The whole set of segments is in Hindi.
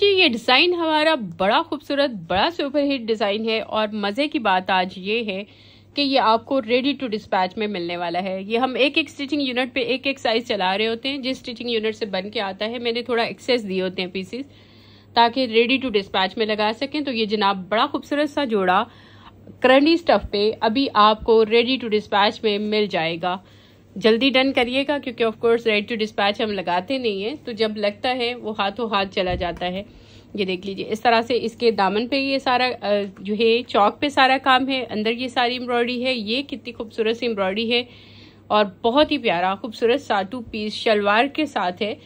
जी ये डिज़ाइन हमारा बड़ा खूबसूरत बड़ा सुपरहिट डिज़ाइन है और मज़े की बात आज ये है कि ये आपको रेडी टू डिस्पैच में मिलने वाला है ये हम एक एक स्टिचिंग यूनिट पे एक एक साइज चला रहे होते हैं जिस स्टिचिंग यूनिट से बन के आता है मैंने थोड़ा एक्सेस दिए होते हैं पीसीस ताकि रेडी टू डिस्पैच में लगा सकें तो ये जनाब बड़ा खूबसूरत सा जोड़ा करंडी स्टफ पे अभी आपको रेडी टू डिस्पैच में मिल जाएगा जल्दी डन करिएगा क्योंकि of course ready to dispatch हम लगाते नहीं हैं तो जब लगता है वो हाथों हाथ चला जाता है ये देख लीजिए इस तरह से इसके दामन पे ये सारा जो है चौक पे सारा काम है अंदर ये सारी एम्ब्रॉयडरी है ये कितनी खूबसूरत सी एम्ब्रॉयडरी है और बहुत ही प्यारा खूबसूरत साटू पीस शलवार के साथ है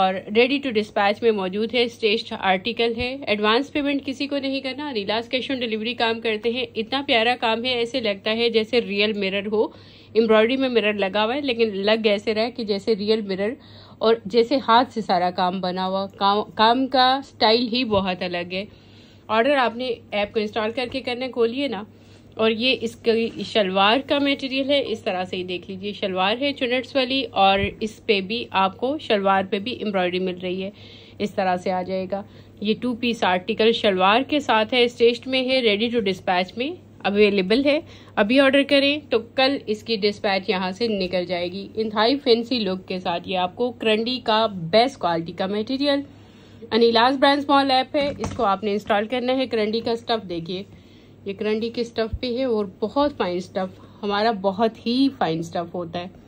और रेडी टू डिस्पैच में मौजूद है स्टेस्ट आर्टिकल है एडवांस पेमेंट किसी को नहीं करना रिलास कैश ऑन डिलीवरी काम करते हैं इतना प्यारा काम है ऐसे लगता है जैसे रियल मिरर हो एम्ब्रॉयडरी में मिरर लगा हुआ है लेकिन लग ऐसे रहा कि जैसे रियल मिरर और जैसे हाथ से सारा काम बना हुआ काम काम का स्टाइल ही बहुत अलग है ऑर्डर आपने ऐप को इंस्टॉल करके करने खोलिए ना और ये इसकी शलवार का मटेरियल है इस तरह से ही देख लीजिए शलवार है चुनट्स वाली और इस पे भी आपको शलवार पे भी एम्ब्रॉयडरी मिल रही है इस तरह से आ जाएगा ये टू पीस आर्टिकल शलवार के साथ है स्टेस्ट में है रेडी टू डिस्पैच में अवेलेबल है अभी ऑर्डर करें तो कल इसकी डिस्पैच यहाँ से निकल जाएगी हाई फैंसी लुक के साथ ये आपको करंडी का बेस्ट क्वालिटी का मटेरियल अनिलास ब्रांड स्मॉल ऐप है इसको आपने इंस्टॉल करना है करंडी का स्टफ देखिए ये करंडी के स्टफ़ पे है और बहुत फाइन स्टफ़ हमारा बहुत ही फाइन स्टफ़ होता है